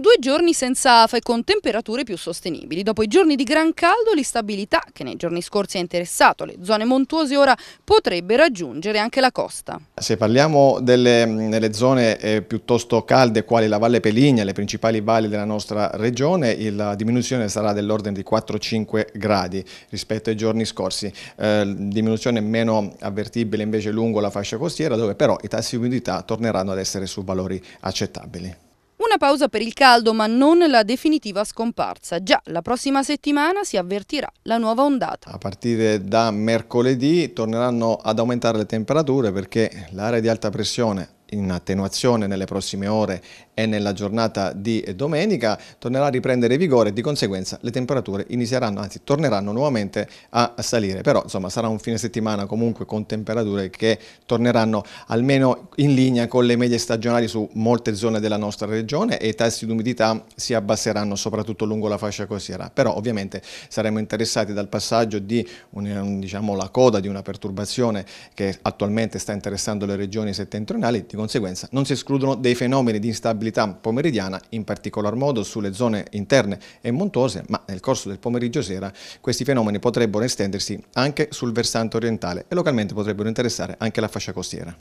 Due giorni senza afa con temperature più sostenibili. Dopo i giorni di gran caldo, l'instabilità che nei giorni scorsi ha interessato le zone montuose ora potrebbe raggiungere anche la costa. Se parliamo delle zone eh, piuttosto calde, quali la Valle Peligna, le principali valli della nostra regione, la diminuzione sarà dell'ordine di 4-5 gradi rispetto ai giorni scorsi. Eh, diminuzione meno avvertibile invece lungo la fascia costiera, dove però i tassi di umidità torneranno ad essere su valori accettabili. Una pausa per il caldo, ma non la definitiva scomparsa. Già la prossima settimana si avvertirà la nuova ondata. A partire da mercoledì torneranno ad aumentare le temperature perché l'area di alta pressione in attenuazione nelle prossime ore e nella giornata di domenica, tornerà a riprendere vigore e di conseguenza le temperature inizieranno, anzi torneranno nuovamente a salire, però insomma sarà un fine settimana comunque con temperature che torneranno almeno in linea con le medie stagionali su molte zone della nostra regione e i tassi di umidità si abbasseranno soprattutto lungo la fascia costiera, però ovviamente saremo interessati dal passaggio di un, diciamo, la coda di una perturbazione che attualmente sta interessando le regioni settentrionali, di conseguenza non si escludono dei fenomeni di instabilità pomeridiana, in particolar modo sulle zone interne e montuose, ma nel corso del pomeriggio sera questi fenomeni potrebbero estendersi anche sul versante orientale e localmente potrebbero interessare anche la fascia costiera.